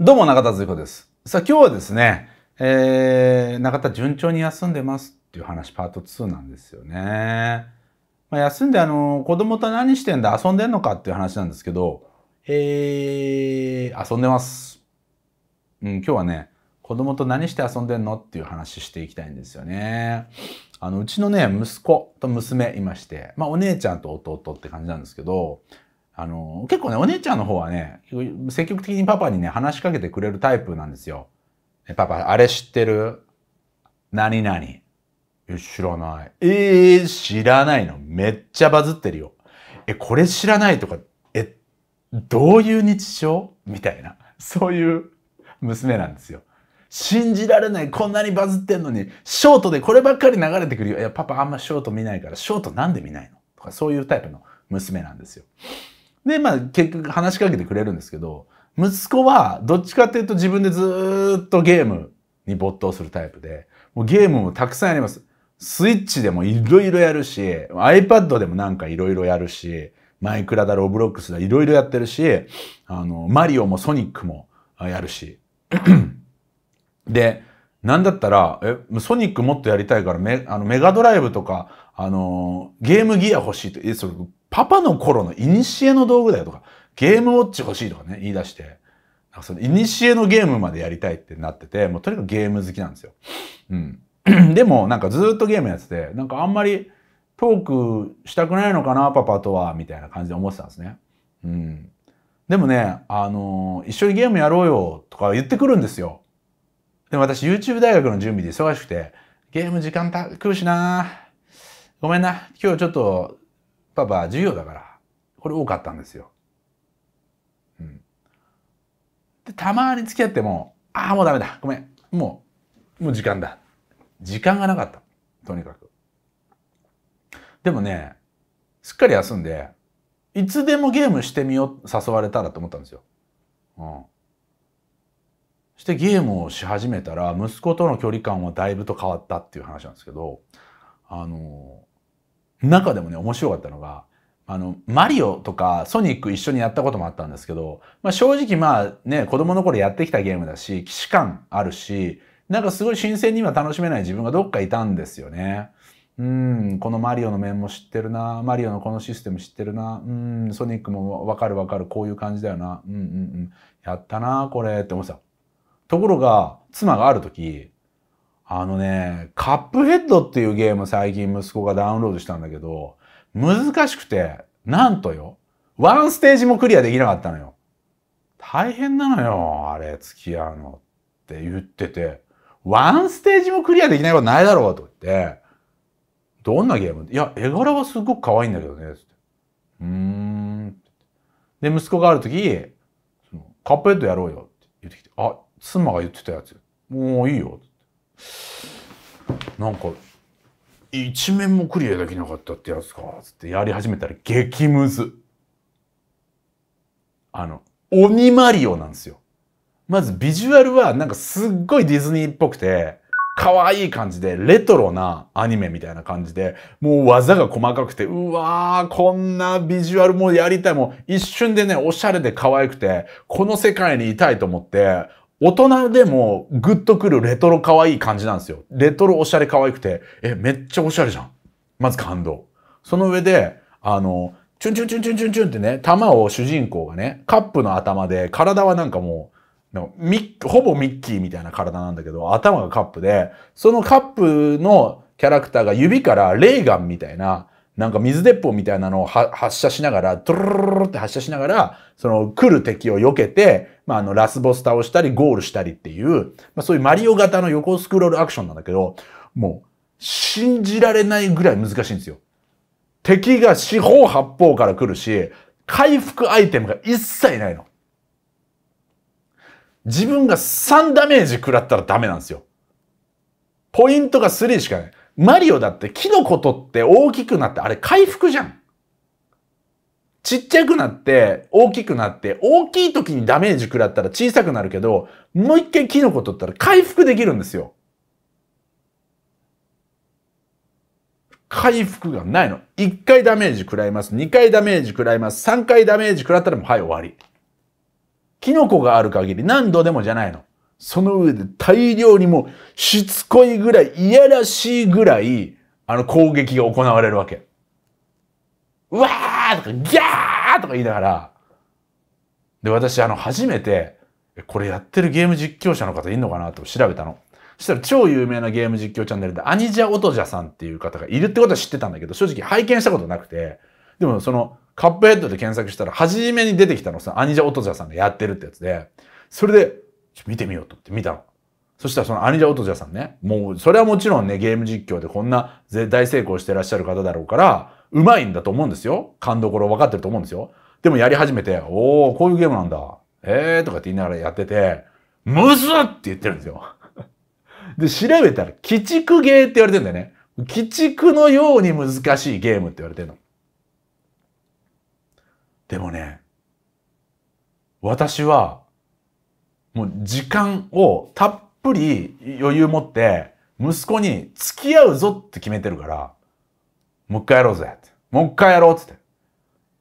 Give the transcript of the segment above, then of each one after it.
どうも中田敦彦です。さあ今日はですね、えー、中田順調に休んでますっていう話パート2なんですよね。まあ、休んであの子供と何してんだ遊んでんのかっていう話なんですけど、えー、遊んでます。うん、今日はね、子供と何して遊んでんのっていう話していきたいんですよね。あの、うちのね、息子と娘いまして、まあお姉ちゃんと弟って感じなんですけど、あの、結構ね、お姉ちゃんの方はね、積極的にパパにね、話しかけてくれるタイプなんですよ。パパ、あれ知ってる何々。知らない。ええー、知らないの。めっちゃバズってるよ。え、これ知らないとか、え、どういう日常みたいな。そういう娘なんですよ。信じられない。こんなにバズってんのに、ショートでこればっかり流れてくるよ。いや、パパあんまショート見ないから、ショートなんで見ないのとか、そういうタイプの娘なんですよ。で、まあ、結局話しかけてくれるんですけど、息子はどっちかっていうと自分でずっとゲームに没頭するタイプで、もうゲームもたくさんやります。スイッチでもいろいろやるし、iPad でもなんかいろいろやるし、マイクラだ、ロブロックスだ、いろいろやってるし、あの、マリオもソニックもやるし。で、なんだったら、え、ソニックもっとやりたいからメ、あのメガドライブとか、あのー、ゲームギア欲しいと、え、それ、パパの頃の古の道具だよとか、ゲームウォッチ欲しいとかね、言い出して、その古のゲームまでやりたいってなってて、もうとにかくゲーム好きなんですよ。うん。でもなんかずっとゲームやってて、なんかあんまりトークしたくないのかな、パパとは、みたいな感じで思ってたんですね。うん。でもね、あのー、一緒にゲームやろうよとか言ってくるんですよ。でも私 YouTube 大学の準備で忙しくて、ゲーム時間た、くうしなごめんな。今日ちょっとパパ授業だからこれ多かったんですよ。うん、でたまに付き合っても「ああもうダメだごめんもうもう時間だ」時間がなかったとにかく。でもねすっかり休んでいつでもゲームしてみよう誘われたらと思ったんですよ。うんしてゲームをし始めたら息子との距離感はだいぶと変わったっていう話なんですけどあの中でもね、面白かったのが、あの、マリオとかソニック一緒にやったこともあったんですけど、まあ、正直まあね、子供の頃やってきたゲームだし、既視感あるし、なんかすごい新鮮には楽しめない自分がどっかいたんですよね。うん、このマリオの面も知ってるな、マリオのこのシステム知ってるな、うん、ソニックもわかるわかる、こういう感じだよな、うんうんうん、やったな、これって思ってた。ところが、妻がある時、あのね、カップヘッドっていうゲーム最近息子がダウンロードしたんだけど、難しくて、なんとよ、ワンステージもクリアできなかったのよ。大変なのよ、あれ、付き合うのって言ってて、ワンステージもクリアできないことないだろうと言って、どんなゲームいや、絵柄はすごく可愛いんだけどね、つって。うーん。で、息子がある時、そのカップヘッドやろうよって言ってきて、あ、妻が言ってたやつ。もういいよ。なんか一面もクリアできなかったってやつかつってやり始めたら激ムズあの鬼マリオなんですよまずビジュアルはなんかすっごいディズニーっぽくて可愛い感じで、レトロなアニメみたいな感じで、もう技が細かくて、うわー、こんなビジュアルもやりたい。もう一瞬でね、おしゃれで可愛くて、この世界にいたいと思って、大人でもグッとくるレトロ可愛い感じなんですよ。レトロおしゃれ可愛くて、え、めっちゃおしゃれじゃん。まず感動。その上で、あの、チュンチュンチュンチュンチュンチュンってね、玉を主人公がね、カップの頭で、体はなんかもう、ほぼミッキーみたいな体なんだけど、頭がカップで、そのカップのキャラクターが指からレーガンみたいな、なんか水鉄砲みたいなのを発射しながら、トゥルルルって発射しながら、その来る敵を避けて、まあ、あの、ラスボス倒したり、ゴールしたりっていう、まあ、そういうマリオ型の横スクロールアクションなんだけど、もう、信じられないぐらい難しいんですよ。敵が四方八方から来るし、回復アイテムが一切ないの。自分が3ダメージ食らったらダメなんですよ。ポイントが3しかない。マリオだってキのことって大きくなって、あれ回復じゃん。ちっちゃくなって、大きくなって、大きい時にダメージ食らったら小さくなるけど、もう一回キノコ取ったら回復できるんですよ。回復がないの。一回ダメージ食らいます。二回ダメージ食らいます。三回ダメージ食らったらもうはい終わり。キノコがある限り何度でもじゃないの。その上で大量にもうしつこいぐらい、いやらしいぐらい、あの攻撃が行われるわけ。うわーとか、ギャーとか言いながら、で、私、あの、初めて、これやってるゲーム実況者の方いんのかなと調べたの。そしたら超有名なゲーム実況チャンネルで、アニジャ・オトジャさんっていう方がいるってことは知ってたんだけど、正直拝見したことなくて、でもその、カップヘッドで検索したら、初めに出てきたのさ、アニジャ・オトジャさんがやってるってやつで、それで、見てみようと思って見たの。そしたらそのアニジャ・オトジャさんね、もうそれはもちろんね、ゲーム実況でこんな大成功してらっしゃる方だろうから、うまいんだと思うんですよ。勘どころ分かってると思うんですよ。でもやり始めて、おー、こういうゲームなんだ。えーとかって言いながらやってて、むずって言ってるんですよ。で、調べたら、鬼畜ゲーって言われてんだよね。鬼畜のように難しいゲームって言われてるの。でもね、私はもう時間をたっぷり余裕持って、息子に付き合うぞって決めてるから、もう一回やろうぜって。もう一回やろうって。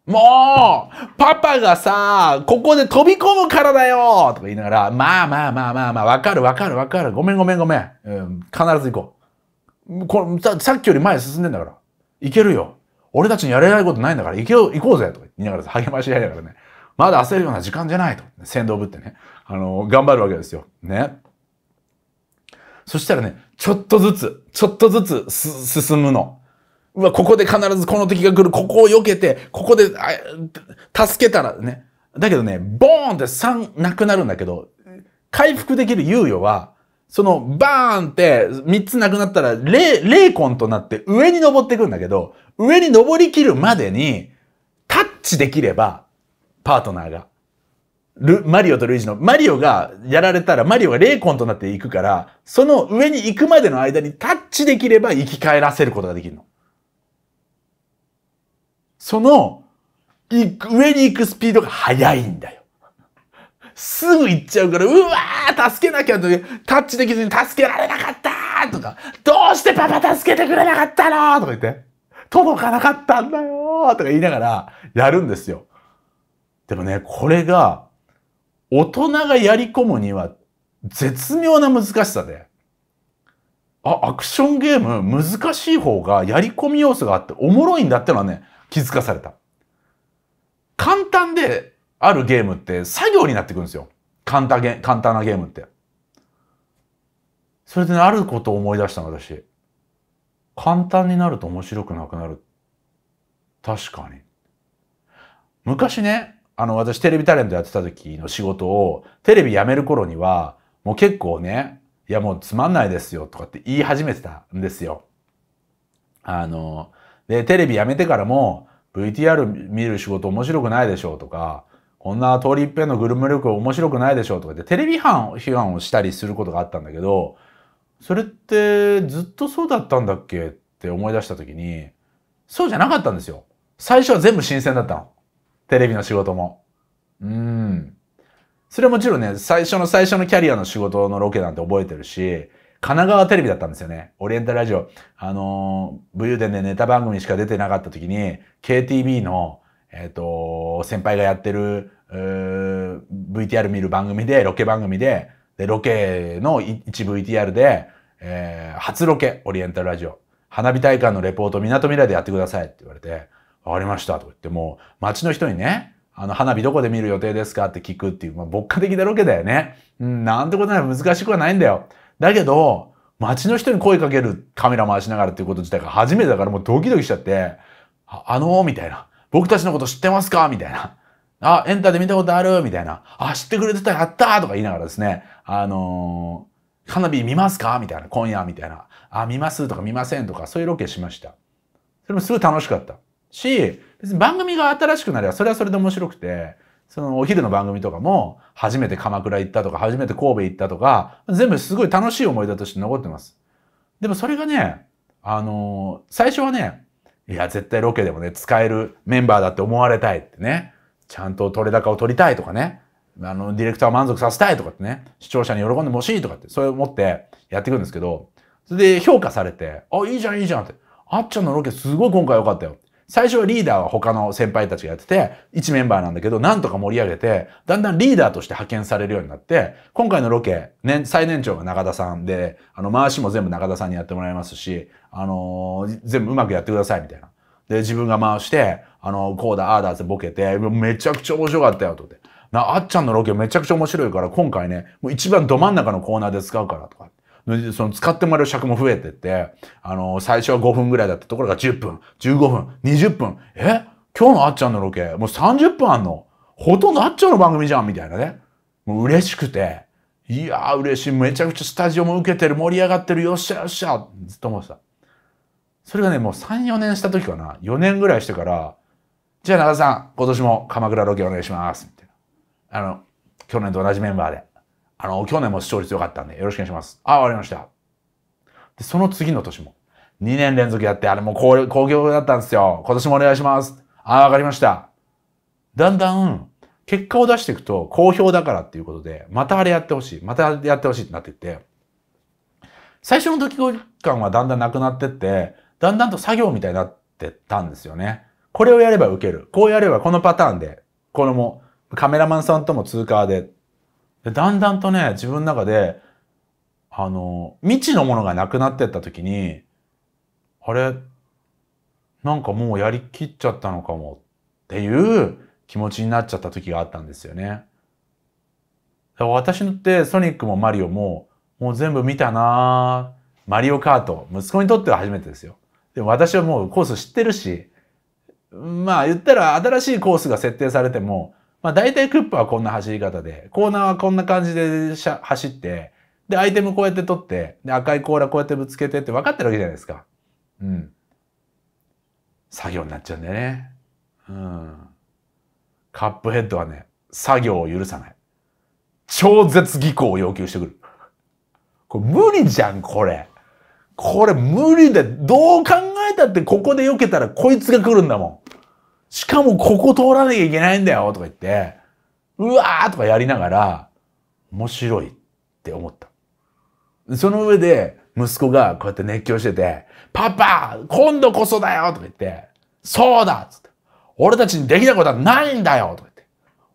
もうパパがさ、ここで飛び込むからだよとか言いながら、まあまあまあまあまあ、わかるわかるわかる。ごめんごめんごめん。うん、必ず行こう。これさ、さっきより前進んでんだから。行けるよ。俺たちにやれないことないんだから、行けよ、行こうぜとか言いながら励まし合いながらね。まだ焦るような時間じゃないと。先導部ってね。あの、頑張るわけですよ。ね。そしたらね、ちょっとずつ、ちょっとずつ進むの。うわ、ここで必ずこの敵が来る。ここを避けて、ここで、助けたらね。だけどね、ボーンって3なくなるんだけど、回復できる猶予は、その、バーンって3つなくなったら0、0コンとなって上に登っていくんだけど、上に登りきるまでに、タッチできれば、パートナーが。ル、マリオとルイージの、マリオがやられたら、マリオが霊魂となっていくから、その上に行くまでの間にタッチできれば生き返らせることができるの。その、上に行くスピードが速いんだよ。すぐ行っちゃうから、うわー助けなきゃとタッチできずに助けられなかったとか、どうしてパパ助けてくれなかったのとか言って、届かなかったんだよとか言いながらやるんですよ。でもね、これが、大人がやり込むには絶妙な難しさで、あ、アクションゲーム難しい方がやり込み要素があっておもろいんだってのはね、気づかされた。簡単であるゲームって作業になってくるんですよ。簡単げ、簡単なゲームって。それでね、あることを思い出したの、私。簡単になると面白くなくなる。確かに。昔ね、あの、私テレビタレントやってた時の仕事を、テレビ辞める頃には、もう結構ね、いやもうつまんないですよとかって言い始めてたんですよ。あの、で、テレビ辞めてからも、VTR 見る仕事面白くないでしょうとか、こんな通り一遍のグルメ力面白くないでしょうとかってテレビ批判をしたりすることがあったんだけど、それってずっとそうだったんだっけって思い出した時に、そうじゃなかったんですよ。最初は全部新鮮だったの。テレビの仕事も。うん。それはもちろんね、最初の最初のキャリアの仕事のロケなんて覚えてるし、神奈川テレビだったんですよね。オリエンタルラジオ。あのー、武勇伝でネタ番組しか出てなかった時に、KTB の、えっ、ー、と、先輩がやってる、VTR 見る番組で、ロケ番組で、で、ロケの一 VTR で、えー、初ロケ、オリエンタルラジオ。花火大会のレポート、港未来でやってくださいって言われて、わかりましたとか言ってもう街の人にね、あの花火どこで見る予定ですかって聞くっていう、まあ、牧歌的なロケだよね。うん、なんてことない難しくはないんだよ。だけど、街の人に声かけるカメラ回しながらっていうこと自体が初めてだからもうドキドキしちゃって、あ、あのー、みたいな。僕たちのこと知ってますかみたいな。あ、エンタで見たことあるみたいな。あ、知ってくれてた、やったとか言いながらですね、あのー、花火見ますかみたいな。今夜みたいな。あ、見ますとか見ませんとか、そういうロケしました。それもすごい楽しかった。し、別に番組が新しくなればそれはそれで面白くて、そのお昼の番組とかも、初めて鎌倉行ったとか、初めて神戸行ったとか、全部すごい楽しい思い出として残ってます。でもそれがね、あのー、最初はね、いや、絶対ロケでもね、使えるメンバーだって思われたいってね、ちゃんと取れ高を取りたいとかね、あの、ディレクターを満足させたいとかってね、視聴者に喜んでほしいとかって、そう思ってやっていくんですけど、それで評価されて、あ、いいじゃん、いいじゃんって、あっちゃんのロケすごい今回良かったよ。最初はリーダーは他の先輩たちがやってて、一メンバーなんだけど、なんとか盛り上げて、だんだんリーダーとして派遣されるようになって、今回のロケ、年、最年長が中田さんで、あの、回しも全部中田さんにやってもらいますし、あのー、全部うまくやってください、みたいな。で、自分が回して、あのー、こうだ、ああだってボケて、めちゃくちゃ面白かったよ、とって。な、あっちゃんのロケめちゃくちゃ面白いから、今回ね、もう一番ど真ん中のコーナーで使うから、とか。その使ってもらう尺も増えてって、あの、最初は5分ぐらいだったところが10分、15分、20分。え今日のあっちゃんのロケ、もう30分あんのほとんどあっちゃんの番組じゃんみたいなね。もう嬉しくて。いやー嬉しい。めちゃくちゃスタジオも受けてる。盛り上がってる。よっしゃよっしゃ。ずっと思ってた。それがね、もう3、4年した時かな。4年ぐらいしてから、じゃあ長田さん、今年も鎌倉ロケお願いします。みたいな。あの、去年と同じメンバーで。あの、去年も視聴率良かったんで、よろしくお願いします。あ、終わりました。で、その次の年も、2年連続やって、あれもう好業だったんですよ。今年もお願いします。あ、わかりました。だんだん、結果を出していくと、好評だからっていうことで、またあれやってほしい。またやってほしいってなっていって、最初のドキドキ感はだんだんなくなってって、だんだんと作業みたいになってったんですよね。これをやれば受ける。こうやればこのパターンで、このもカメラマンさんとも通過でで、だんだんとね、自分の中で、あの、未知のものがなくなってった時に、あれ、なんかもうやりきっちゃったのかもっていう気持ちになっちゃった時があったんですよね。私のってソニックもマリオももう全部見たなマリオカート。息子にとっては初めてですよ。でも私はもうコース知ってるし、まあ言ったら新しいコースが設定されても、まあ大体クッパはこんな走り方で、コーナーはこんな感じで走って、で、アイテムこうやって取って、で、赤い甲羅こうやってぶつけてって分かってるわけじゃないですか。うん。作業になっちゃうんだよね。うん。カップヘッドはね、作業を許さない。超絶技巧を要求してくる。これ無理じゃん、これ。これ無理で、どう考えたってここで避けたらこいつが来るんだもん。しかもここ通らなきゃいけないんだよとか言って、うわーとかやりながら、面白いって思った。その上で、息子がこうやって熱狂してて、パパ今度こそだよとか言って、そうだつって、俺たちにできないことはないんだよとか言って、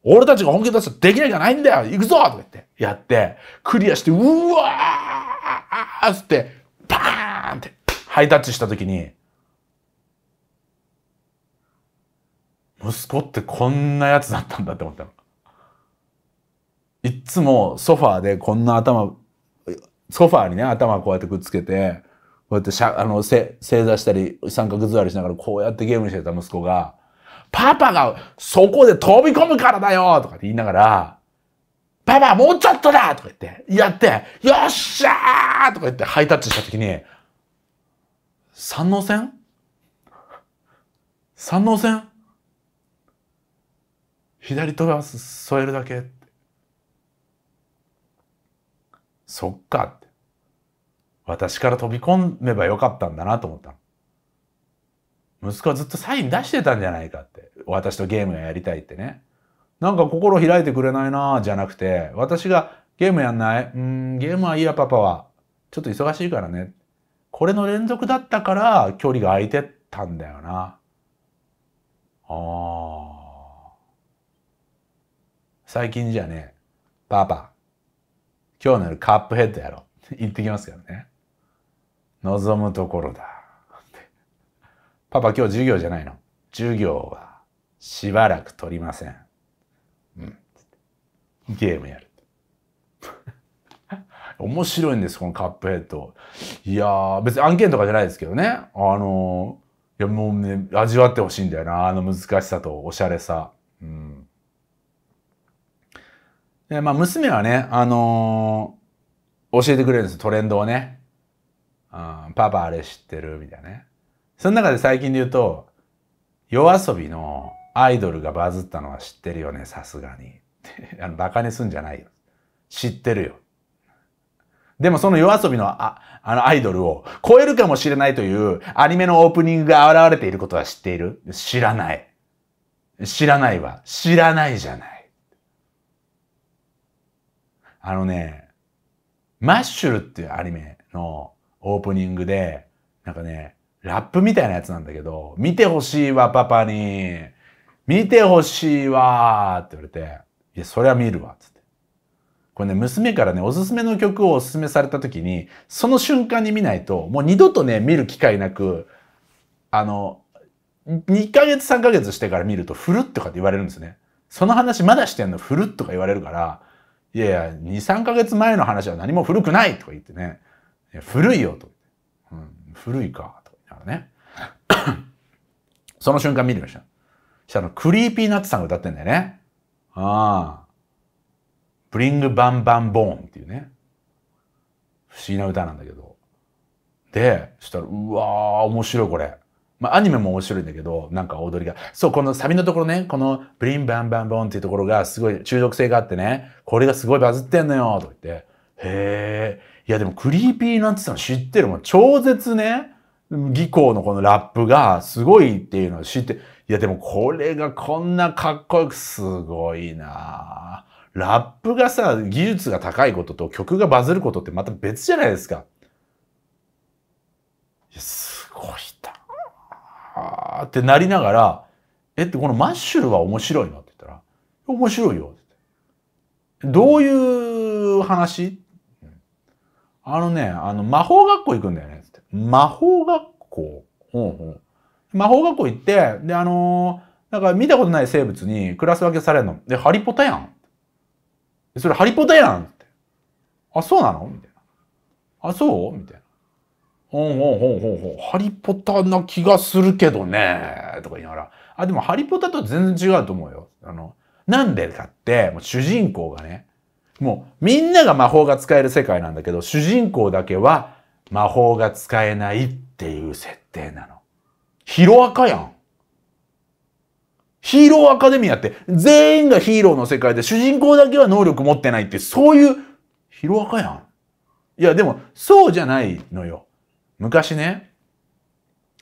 俺たちが本気出すとできないじゃないんだよ行くぞとか言って、やって、クリアして、うわーつって、パーンってハイタッチした時に、息子ってこんなやつだったんだって思ったの。いつもソファーでこんな頭、ソファーにね、頭こうやってくっつけて、こうやってしゃ、あの、せ、正座したり、三角座りしながらこうやってゲームしてた息子が、パパがそこで飛び込むからだよとかって言いながら、パパもうちょっとだとか言って、やって、よっしゃーとか言ってハイタッチしたときに、三能線三能線左手添えるだけ。そっかって。私から飛び込めばよかったんだなと思ったの。息子はずっとサイン出してたんじゃないかって。私とゲームがやりたいってね。なんか心開いてくれないなじゃなくて、私がゲームやんないうん、ゲームはいいやパパは。ちょっと忙しいからね。これの連続だったから距離が空いてったんだよな。ああ。最近じゃね、パパ、今日の夜カップヘッドやろ。う。言ってきますからね。望むところだ。パパ今日授業じゃないの。授業はしばらく取りません。うん。ゲームやる。面白いんです、このカップヘッド。いやー、別に案件とかじゃないですけどね。あのー、いやもうね、味わってほしいんだよな。あの難しさとおしゃれさ。うん。で、まあ、娘はね、あのー、教えてくれるんですトレンドをね。うん、パパあれ知ってるみたいなね。その中で最近で言うと、夜遊びのアイドルがバズったのは知ってるよね、さすがに。あの、バカにすんじゃないよ。知ってるよ。でもその夜遊びのあ、あのアイドルを超えるかもしれないというアニメのオープニングが現れていることは知っている知らない。知らないわ。知らないじゃない。あのね、マッシュルっていうアニメのオープニングで、なんかね、ラップみたいなやつなんだけど、見てほしいわ、パパに。見てほしいわって言われて、いや、そりゃ見るわ、つって。これね、娘からね、おすすめの曲をおすすめされた時に、その瞬間に見ないと、もう二度とね、見る機会なく、あの、2ヶ月3ヶ月してから見ると、ふるっとかって言われるんですね。その話まだしてんのふるっとか言われるから、いやいや、2、3ヶ月前の話は何も古くないとか言ってね、古いよと、うん。古いか、とか言がね。その瞬間見てました。したら、クリーピーナッツさんが歌ってんだよね。ああ。ブリングバンバンボーンっていうね。不思議な歌なんだけど。で、そしたら、うわー、面白いこれ。まあ、アニメも面白いんだけど、なんか踊りが。そう、このサビのところね、このブリンバンバンボンっていうところがすごい中毒性があってね、これがすごいバズってんのよ、とか言って。へえ。いや、でもクリーピーなんて言ったの知ってるもん。超絶ね、技巧のこのラップがすごいっていうのを知って。いや、でもこれがこんなかっこよく、すごいなラップがさ、技術が高いことと曲がバズることってまた別じゃないですか。いや、すごい。ーってなりながら、えってこのマッシュルは面白いのって言ったら、面白いよってって。どういう話あのね、あの、魔法学校行くんだよねって。魔法学校ほうほう魔法学校行って、で、あのー、なんか見たことない生物にクラス分けされるの。で、ハリポタやん。それハリポタやんって。あ、そうなのみたいな。あ、そうみたいな。ほんほんほんほんほん。ハリポタな気がするけどね。とか言いながら。あ、でもハリポタと全然違うと思うよ。あの、なんでかって、もう主人公がね、もうみんなが魔法が使える世界なんだけど、主人公だけは魔法が使えないっていう設定なの。ヒロアカやん。ヒーローアカデミアって全員がヒーローの世界で主人公だけは能力持ってないってそういうヒロアカやん。いやでもそうじゃないのよ。昔ね、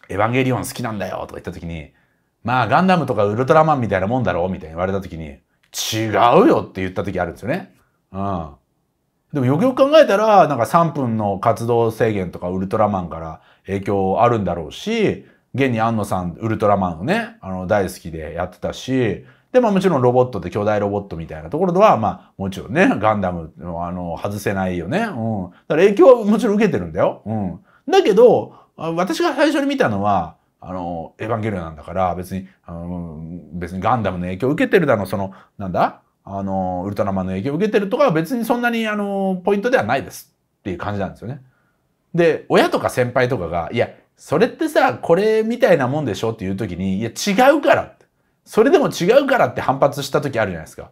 エヴァンゲリオン好きなんだよとか言った時に、まあガンダムとかウルトラマンみたいなもんだろうみたいに言われた時に、違うよって言った時あるんですよね。うん。でもよくよく考えたら、なんか3分の活動制限とかウルトラマンから影響あるんだろうし、現に安野さんウルトラマンをね、あの大好きでやってたし、で、まあもちろんロボットで巨大ロボットみたいなところでは、まあもちろんね、ガンダムのあの外せないよね。うん。だから影響はもちろん受けてるんだよ。うん。だけど、私が最初に見たのは、あの、エヴァンゲリオンなんだから、別に、あの別にガンダムの影響を受けてるだの、その、なんだあの、ウルトラマンの影響を受けてるとかは別にそんなに、あの、ポイントではないですっていう感じなんですよね。で、親とか先輩とかが、いや、それってさ、これみたいなもんでしょっていう時に、いや、違うからって。それでも違うからって反発した時あるじゃないですか。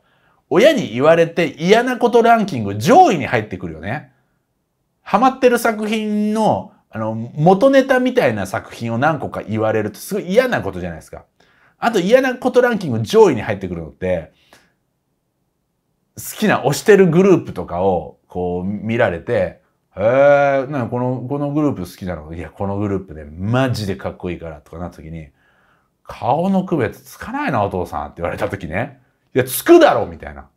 親に言われて嫌なことランキング上位に入ってくるよね。ハマってる作品のあの、元ネタみたいな作品を何個か言われるとすごい嫌なことじゃないですか。あと嫌なことランキング上位に入ってくるのって、好きな推してるグループとかをこう見られて、へえなこの、このグループ好きなのいや、このグループでマジでかっこいいからとかなった時に、顔の区別つかないな、お父さんって言われた時ね。いや、つくだろみたいな。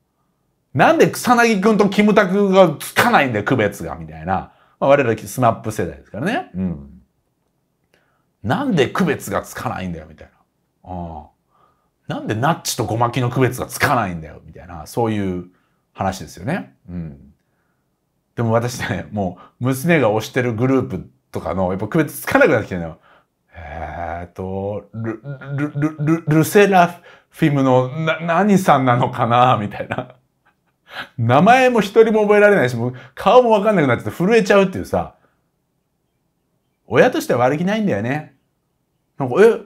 なんで草薙くんとキムタクがつかないんだよ、区別がみたいな。まあ、我々スナップ世代ですからね。うん。なんで区別がつかないんだよ、みたいな。あなんでナッチとゴマキの区別がつかないんだよ、みたいな、そういう話ですよね。うん。でも私ね、もう娘が推してるグループとかの、やっぱ区別つかなくなってきてるのよ。えー、と、ル、ル、ル、ル、ルセラフィムのな、何さんなのかなみたいな。名前も一人も覚えられないし、もう顔もわかんなくなって震えちゃうっていうさ、親としては悪気ないんだよね。なんか、え、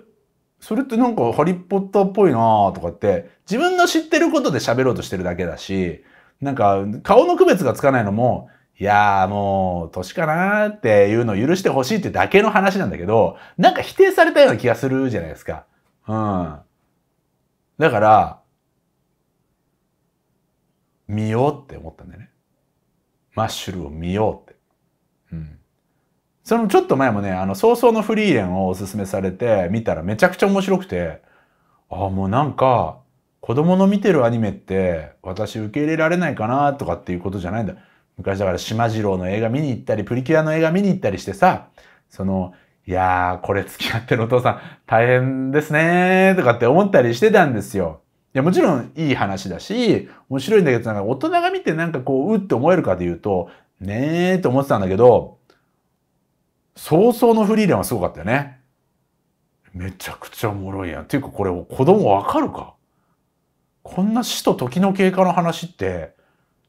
それってなんかハリポッターっぽいなとかって、自分の知ってることで喋ろうとしてるだけだし、なんか顔の区別がつかないのも、いやーもう、年かなーっていうのを許してほしいってだけの話なんだけど、なんか否定されたような気がするじゃないですか。うん。だから、見ようって思ったんだよね。マッシュルを見ようって。うん。そのちょっと前もね、あの、早々のフリーレンをおすすめされて見たらめちゃくちゃ面白くて、ああ、もうなんか、子供の見てるアニメって私受け入れられないかなとかっていうことじゃないんだ。昔だから島次郎の映画見に行ったり、プリキュアの映画見に行ったりしてさ、その、いやー、これ付き合ってるお父さん大変ですねーとかって思ったりしてたんですよ。いや、もちろんいい話だし、面白いんだけど、なんか大人が見てなんかこう、うって思えるかで言うと、ねえって思ってたんだけど、早々のフリーレンはすごかったよね。めちゃくちゃおもろいやん。っていうかこれ子供わかるかこんな死と時の経過の話って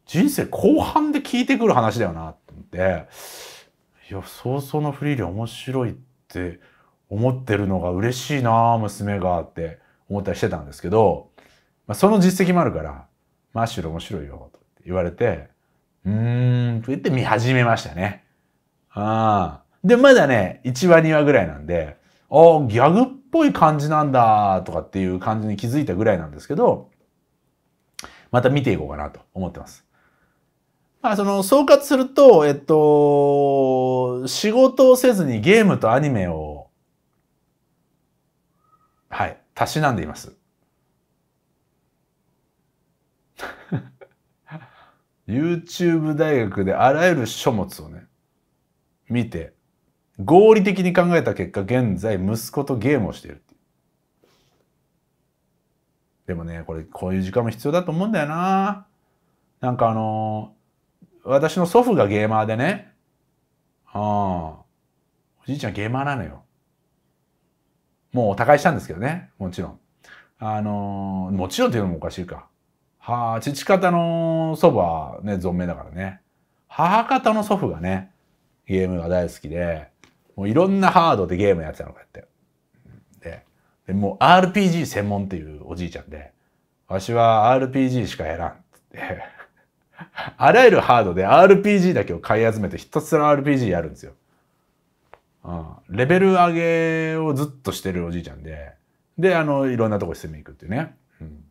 人生後半で聞いてくる話だよなって、いや、早々のフリーレン面白いって思ってるのが嬉しいな娘がって思ったりしてたんですけど、まあ、その実績もあるから、マッシュル面白いよ、と言われて、うーん、と言って見始めましたね。ああ。で、まだね、1話2話ぐらいなんで、ああ、ギャグっぽい感じなんだ、とかっていう感じに気づいたぐらいなんですけど、また見ていこうかなと思ってます。まあ、その、総括すると、えっと、仕事をせずにゲームとアニメを、はい、たしなんでいます。YouTube 大学であらゆる書物をね、見て、合理的に考えた結果、現在息子とゲームをしているでもね、これ、こういう時間も必要だと思うんだよななんかあのー、私の祖父がゲーマーでね、あおじいちゃんゲーマーなのよ。もう他界したんですけどね、もちろん。あのー、もちろんというのもおかしいか。はあ、父方の祖母はね、存命だからね。母方の祖父がね、ゲームが大好きで、もういろんなハードでゲームやってたのかって。で、でもう RPG 専門っていうおじいちゃんで、わしは RPG しかやらんって。あらゆるハードで RPG だけを買い集めてひたすら RPG やるんですよ。うん。レベル上げをずっとしてるおじいちゃんで、で、あの、いろんなとこに攻めに行くっていうね。うん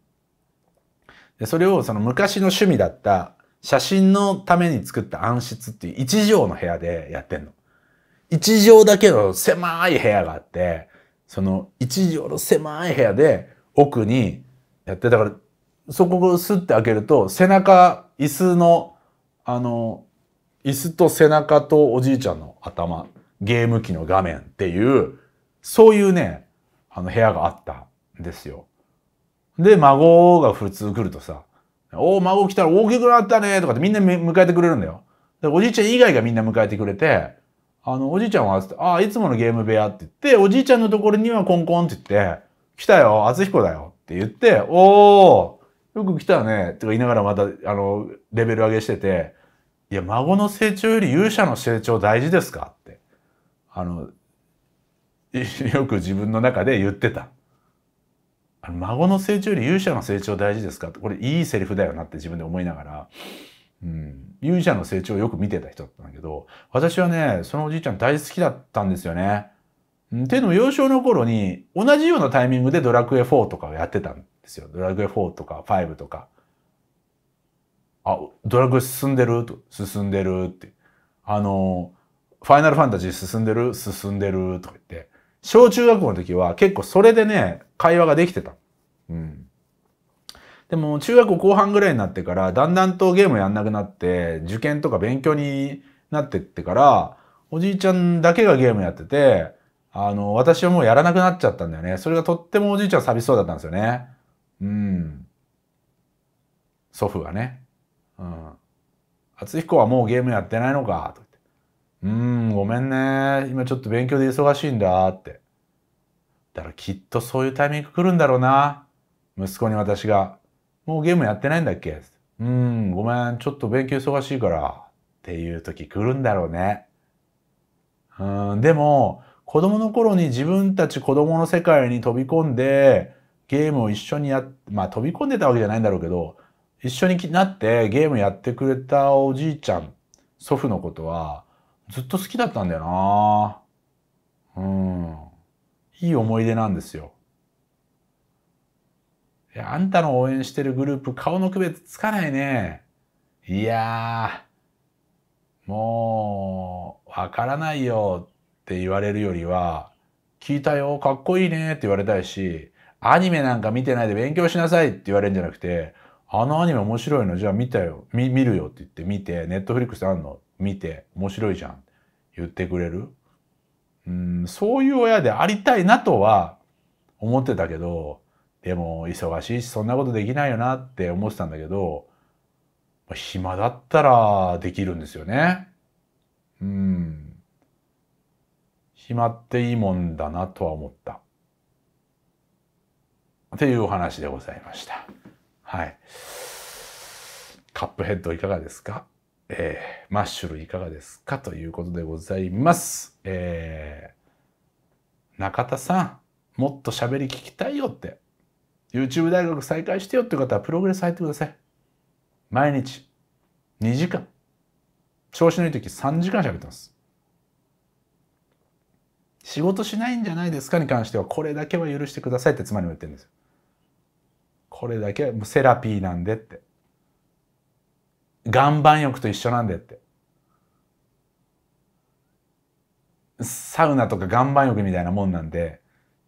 でそれをその昔の趣味だった写真のために作った暗室っていう1畳の部屋でやってんの。1畳だけの狭い部屋があって、その1畳の狭い部屋で奥にやって、だからそこをスッて開けると背中、椅子の、あの、椅子と背中とおじいちゃんの頭、ゲーム機の画面っていう、そういうね、あの部屋があったんですよ。で、孫が普通来るとさ、おお、孫来たら大きくなったねとかってみんな迎えてくれるんだよ。で、おじいちゃん以外がみんな迎えてくれて、あの、おじいちゃんは、ああ、いつものゲーム部屋って言って、おじいちゃんのところにはコンコンって言って、来たよ、厚彦だよって言って、おおよく来たね、とか言いながらまた、あの、レベル上げしてて、いや、孫の成長より勇者の成長大事ですかって、あの、よく自分の中で言ってた。あの孫の成長より勇者の成長大事ですかこれいいセリフだよなって自分で思いながら、うん、勇者の成長をよく見てた人だったんだけど私はねそのおじいちゃん大好きだったんですよね。っていうのも幼少の頃に同じようなタイミングでドラクエ4とかをやってたんですよ。ドラクエ4とか5とか。あ、ドラクエ進んでると。進んでるって。あの、ファイナルファンタジー進んでる進んでるとか言って。小中学校の時は結構それでね、会話ができてた。うん。でも中学校後半ぐらいになってから、だんだんとゲームやんなくなって、受験とか勉強になってってから、おじいちゃんだけがゲームやってて、あの、私はもうやらなくなっちゃったんだよね。それがとってもおじいちゃん寂しそうだったんですよね。うん。祖父がね。うん。厚彦はもうゲームやってないのか、と。うん、ごめんね。今ちょっと勉強で忙しいんだって。だからきっとそういうタイミング来るんだろうな。息子に私が。もうゲームやってないんだっけうん、ごめん。ちょっと勉強忙しいから。っていう時来るんだろうね。うん、でも、子供の頃に自分たち子供の世界に飛び込んで、ゲームを一緒にやまあ飛び込んでたわけじゃないんだろうけど、一緒になってゲームやってくれたおじいちゃん、祖父のことは、ずっと好きだったんだよなうん。いい思い出なんですよ。いや、あんたの応援してるグループ、顔の区別つかないね。いやー、もう、わからないよって言われるよりは、聞いたよ、かっこいいねって言われたいし、アニメなんか見てないで勉強しなさいって言われるんじゃなくて、あのアニメ面白いの、じゃあ見たよ、見、見るよって言って見て、ネットフリックスあんの見て面白いじゃん言ってくれるうんそういう親でありたいなとは思ってたけどでも忙しいしそんなことできないよなって思ってたんだけど暇だったらできるんですよね。うん。暇っていいもんだなとは思った。っていうお話でございました。はい。カップヘッドいかがですかえー、マッシュルいかがですかということでございます。えー、中田さん、もっと喋り聞きたいよって、YouTube 大学再開してよって方はプログレス入ってください。毎日2時間。調子のいい時3時間喋ってます。仕事しないんじゃないですかに関しては、これだけは許してくださいって妻にも言ってるんですよ。これだけはもうセラピーなんでって。岩盤浴と一緒なんだよって。サウナとか岩盤浴みたいなもんなんで、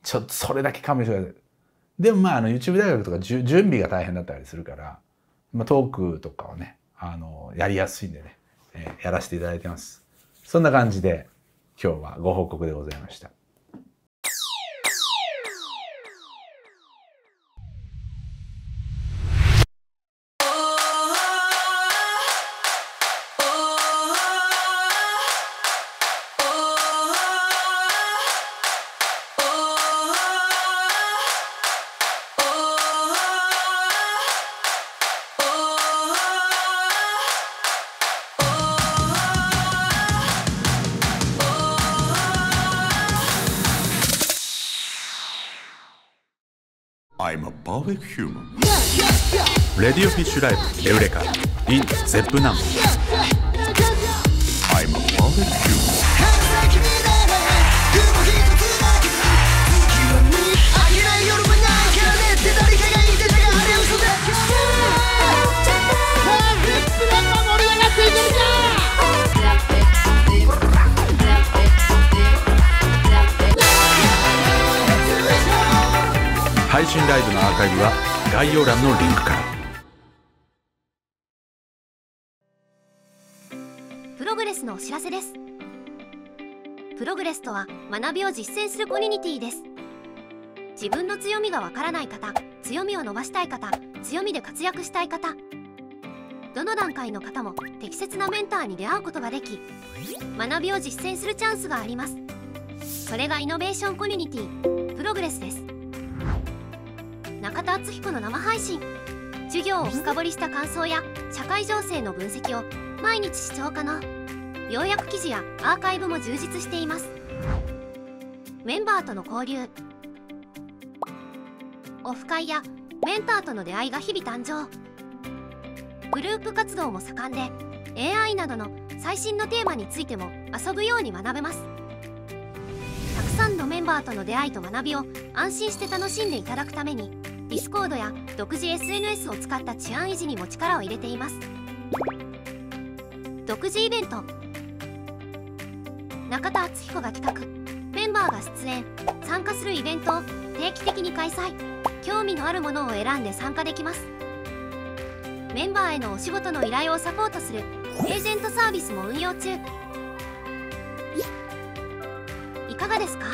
ちょっとそれだけ勘弁してください。でもまあ、あの、YouTube 大学とか準備が大変だったりするから、まあ、トークとかはね、あの、やりやすいんでね、えー、やらせていただいてます。そんな感じで、今日はご報告でございました。I'm a public human. レディオフィッシュライブ、エウレカ、イン、ゼップナン。I'm a public human. 信ライブのアーカイブは概要欄のリンクからプログレスのお知らせですプログレスとは学びを実践するコミュニティです自分の強みがわからない方強みを伸ばしたい方強みで活躍したい方どの段階の方も適切なメンターに出会うことができ学びを実践するチャンスがありますそれがイノベーションコミュニティプログレスです中田敦彦の生配信授業を深掘りした感想や社会情勢の分析を毎日視聴可能要約記事やアーカイブも充実していますメンバーとの交流オフ会やメンターとの出会いが日々誕生グループ活動も盛んで AI などの最新のテーマについても遊ぶように学べますたくさんのメンバーとの出会いと学びを安心して楽しんでいただくために Discord や独自 SNS を使った治安維持にも力を入れています独自イベント中田敦彦が企画メンバーが出演参加するイベントを定期的に開催興味のあるものを選んで参加できますメンバーへのお仕事の依頼をサポートするエージェントサービスも運用中いかがですか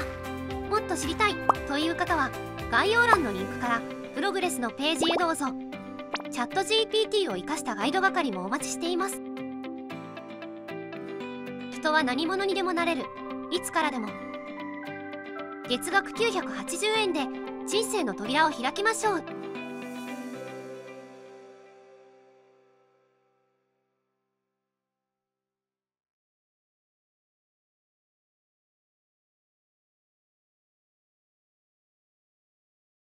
もっと知りたいという方は概要欄のリンクからプログレスのページへどうぞチャット GPT を生かしたガイド係もお待ちしています人は何者にでもなれるいつからでも月額980円で人生の扉を開きましょう